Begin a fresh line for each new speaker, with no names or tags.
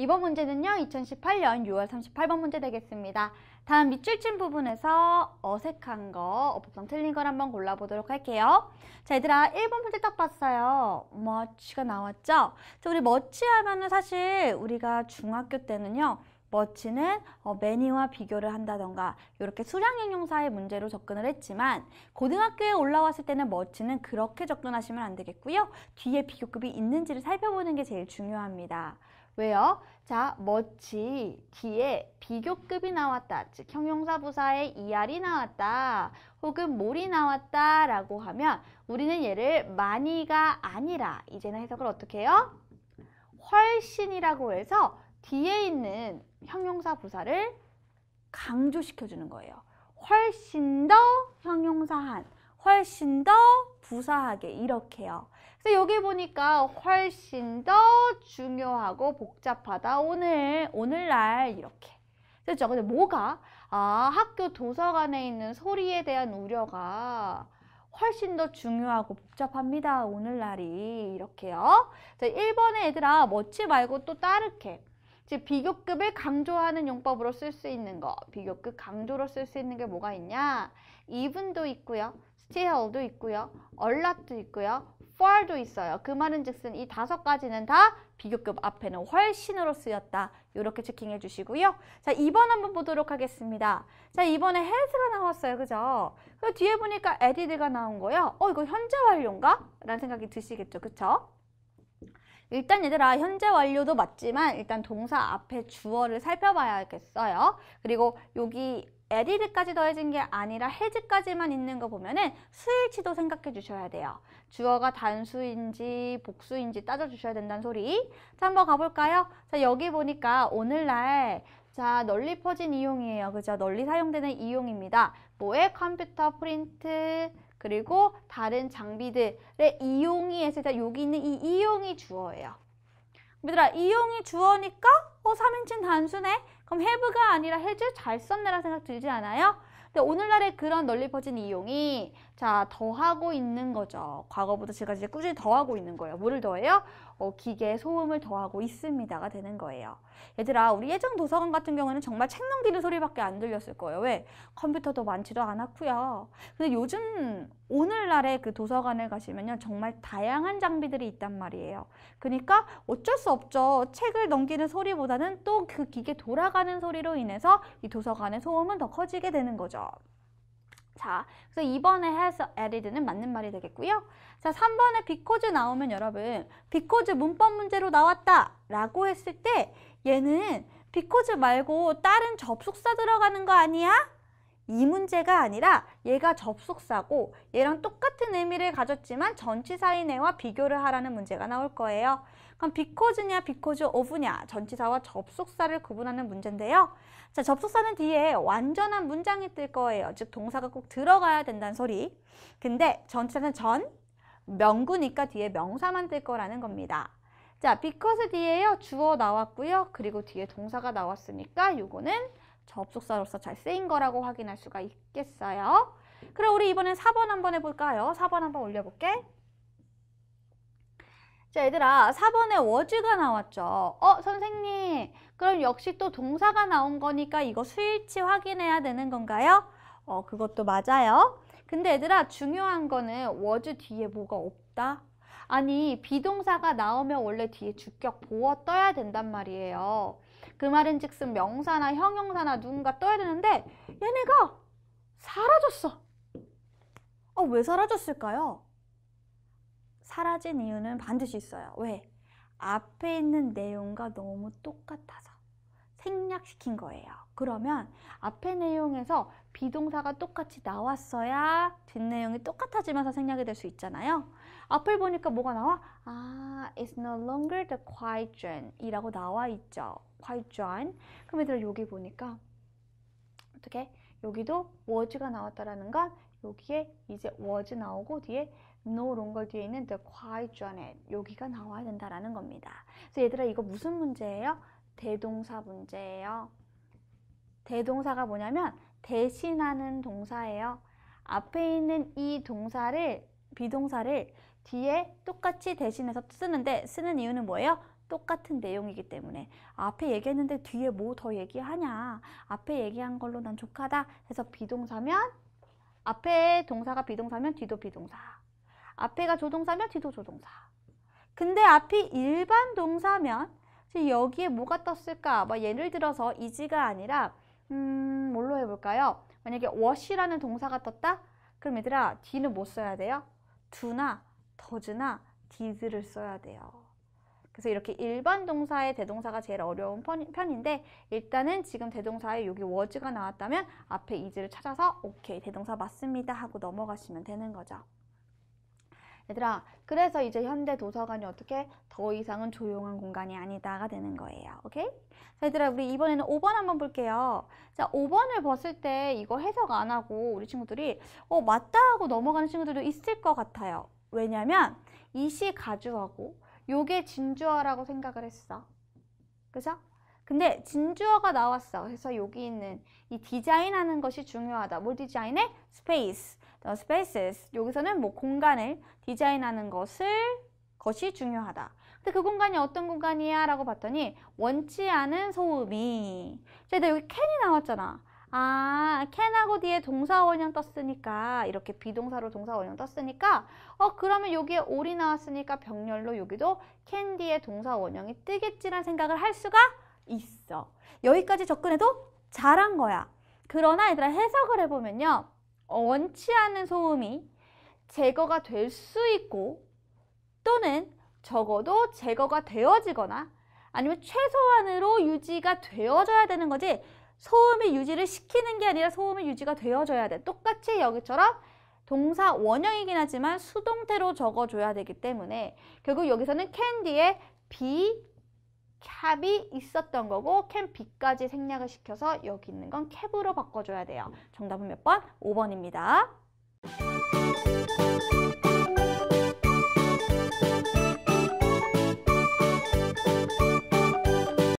이번 문제는요. 2018년 6월 38번 문제 되겠습니다. 다음 밑줄 친 부분에서 어색한 거, 어법상 틀린 걸 한번 골라보도록 할게요. 자, 얘들아 1번 문제 딱 봤어요. 머치가 나왔죠? 자, 우리 머치 하면은 사실 우리가 중학교 때는요. 머치는 어, 매니와 비교를 한다던가 이렇게 수량형용사의 문제로 접근을 했지만 고등학교에 올라왔을 때는 머치는 그렇게 접근하시면 안 되겠고요. 뒤에 비교급이 있는지를 살펴보는 게 제일 중요합니다. 왜요? 자, 머치 뒤에 비교급이 나왔다. 즉, 형용사 부사에 er이 나왔다. 혹은 몰이 나왔다. 라고 하면 우리는 얘를 많이가 아니라 이제는 해석을 어떻게 해요? 훨씬이라고 해서 뒤에 있는 형용사 부사를 강조시켜주는 거예요. 훨씬 더 형용사한, 훨씬 더 부사하게 이렇게요. 그래서 여기 보니까 훨씬 더 중요하고 복잡하다. 오늘, 오늘날 이렇게. 그렇죠? 근데 뭐가? 아, 학교 도서관에 있는 소리에 대한 우려가 훨씬 더 중요하고 복잡합니다. 오늘날이 이렇게요. 자, 1번에 얘들아 멋지 말고 또 따르게 즉 비교급을 강조하는 용법으로 쓸 수 있는 거 비교급 강조로 쓸 수 있는 게 뭐가 있냐 even도 있고요 still도 있고요 a lot도 있고요 for도 있어요 그 말은 즉슨 이 다섯 가지는 다 비교급 앞에는 훨씬으로 쓰였다 이렇게 체킹해 주시고요 자 2번 한번 보도록 하겠습니다 자 이번에 has가 나왔어요 그죠 그 뒤에 보니까 added가 나온 거예요 어 이거 현재 완료인가? 라는 생각이 드시겠죠 그쵸 일단 얘들아 현재 완료도 맞지만 일단 동사 앞에 주어를 살펴봐야겠어요. 그리고 여기 에디드까지 더해진 게 아니라 해즈까지만 있는 거 보면은 수일치도 생각해 주셔야 돼요. 주어가 단수인지 복수인지 따져 주셔야 된다는 소리. 자 한번 가볼까요? 자 여기 보니까 오늘날 자 널리 퍼진 이용이에요. 그죠? 널리 사용되는 이용입니다. 뭐에 컴퓨터 프린트 그리고 다른 장비들의 이용이 했을 때 여기 있는 이 이용이 주어예요. 얘들아 이용이 주어니까 어 3인칭 단순해 그럼 have가 아니라 해주 잘 썼네라 생각 들지 않아요? 근데 오늘날의 그런 널리 퍼진 이용이 자 더하고 있는 거죠. 과거보다 제가 이제 꾸준히 더하고 있는 거예요. 뭐를 더해요? 어, 기계의 소음을 더하고 있습니다가 되는 거예요. 얘들아 우리 예전 도서관 같은 경우에는 정말 책 넘기는 소리밖에 안 들렸을 거예요. 왜? 컴퓨터도 많지도 않았고요. 근데 요즘 오늘날의 그 도서관에 가시면요 정말 다양한 장비들이 있단 말이에요. 그러니까 어쩔 수 없죠. 책을 넘기는 소리보다는 또 그 기계 돌아가는 소리로 인해서 이 도서관의 소음은 더 커지게 되는 거죠. 자, 그래서 이번에 해서 added는 맞는 말이 되겠고요. 자, 3번에 because 나오면 여러분 because 문법 문제로 나왔다 라고 했을 때 얘는 because 말고 다른 접속사 들어가는 거 아니야? 이 문제가 아니라 얘가 접속사고 얘랑 똑같은 의미를 가졌지만 전치사인 애와 비교를 하라는 문제가 나올 거예요. 그럼 비코즈냐 비코즈 오브냐 전치사와 접속사를 구분하는 문제인데요. 자 접속사는 뒤에 완전한 문장이 뜰 거예요. 즉 동사가 꼭 들어가야 된다는 소리. 근데 전치사는 전, 명구니까 뒤에 명사만 뜰 거라는 겁니다. 자, because 뒤에요. 주어 나왔고요. 그리고 뒤에 동사가 나왔으니까 요거는 접속사로서 잘 쓰인 거라고 확인할 수가 있겠어요. 그럼 우리 이번엔 4번 한번 해볼까요? 4번 한번 올려볼게. 자 얘들아 4번에 워즈가 나왔죠. 어 선생님 그럼 역시 또 동사가 나온 거니까 이거 수일치 확인해야 되는 건가요? 어 그것도 맞아요. 근데 얘들아 중요한 거는 워즈 뒤에 뭐가 없다. 아니 비동사가 나오면 원래 뒤에 주격 보어 떠야 된단 말이에요. 그 말은즉슨 명사나 형용사나 누군가 떠야 되는데 얘네가 사라졌어. 어, 왜 사라졌을까요? 사라진 이유는 반드시 있어요. 왜? 앞에 있는 내용과 너무 똑같아서. 생략시킨 거예요. 그러면 앞의 내용에서 비동사가 똑같이 나왔어야 뒷내용이 똑같아지면서 생략이 될 수 있잖아요. 앞을 보니까 뭐가 나와? 아, it's no longer the question 이라고 나와 있죠. question. 그럼 얘들 여기 보니까 어떻게? 여기도 was가 나왔다라는 건 여기에 이제 was 나오고 뒤에 no longer 뒤에 있는 the question 여기가 나와야 된다라는 겁니다. 그래서 얘들아 이거 무슨 문제예요? 대동사 문제예요. 대동사가 뭐냐면 대신하는 동사예요. 앞에 있는 이 동사를 비동사를 뒤에 똑같이 대신해서 쓰는데 쓰는 이유는 뭐예요? 똑같은 내용이기 때문에 앞에 얘기했는데 뒤에 뭐 더 얘기하냐 앞에 얘기한 걸로 난 족하다 해서 비동사면 앞에 동사가 비동사면 뒤도 비동사 앞에가 조동사면 뒤도 조동사 근데 앞이 일반 동사면 여기에 뭐가 떴을까? 뭐 예를 들어서 이지가 아니라 음, 뭘로 해볼까요? 만약에 워시라는 동사가 떴다? 그럼 얘들아, d는 뭐 써야 돼요. 두나더 o 나디즈를 써야 돼요. 그래서 이렇게 일반 동사의 대동사가 제일 어려운 편인데 일단은 지금 대동사에 여기 워즈가 나왔다면 앞에 이즈를 찾아서 오케이, 대동사 맞습니다 하고 넘어가시면 되는 거죠. 얘들아, 그래서 이제 현대 도서관이 어떻게 더 이상은 조용한 공간이 아니다가 되는 거예요. 오케이? 자, 얘들아, 우리 이번에는 5번 한번 볼게요. 자, 5번을 봤을 때 이거 해석 안 하고 우리 친구들이 어, 맞다 하고 넘어가는 친구들도 있을 것 같아요. 왜냐면 이 시 가주하고 요게 진주어라고 생각을 했어. 그죠? 근데 진주어가 나왔어. 그래서 여기 있는 이 디자인하는 것이 중요하다. 뭘 디자인해? 스페이스. the spaces 여기서는 뭐 공간을 디자인하는 것을 것이 중요하다. 근데 그 공간이 어떤 공간이야? 라고 봤더니 원치 않은 소음이 근데 여기 캔이 나왔잖아. 아, 캔하고 뒤에 동사 원형 떴으니까 이렇게 비동사로 동사 원형 떴으니까 어 그러면 여기에 올이 나왔으니까 병렬로 여기도 캔 뒤에 동사 원형이 뜨겠지란 생각을 할 수가 있어. 여기까지 접근해도 잘한 거야. 그러나 얘들아 해석을 해보면요. 어, 원치 않은 소음이 제거가 될 수 있고 또는 적어도 제거가 되어지거나 아니면 최소한으로 유지가 되어져야 되는 거지 소음의 유지를 시키는 게 아니라 소음의 유지가 되어져야 돼. 똑같이 여기처럼 동사 원형이긴 하지만 수동태로 적어줘야 되기 때문에 결국 여기서는 캔디의 be 캡이 있었던 거고 캡 B까지 생략을 시켜서 여기 있는 건 캡으로 바꿔줘야 돼요. 정답은 몇 번? 5번입니다.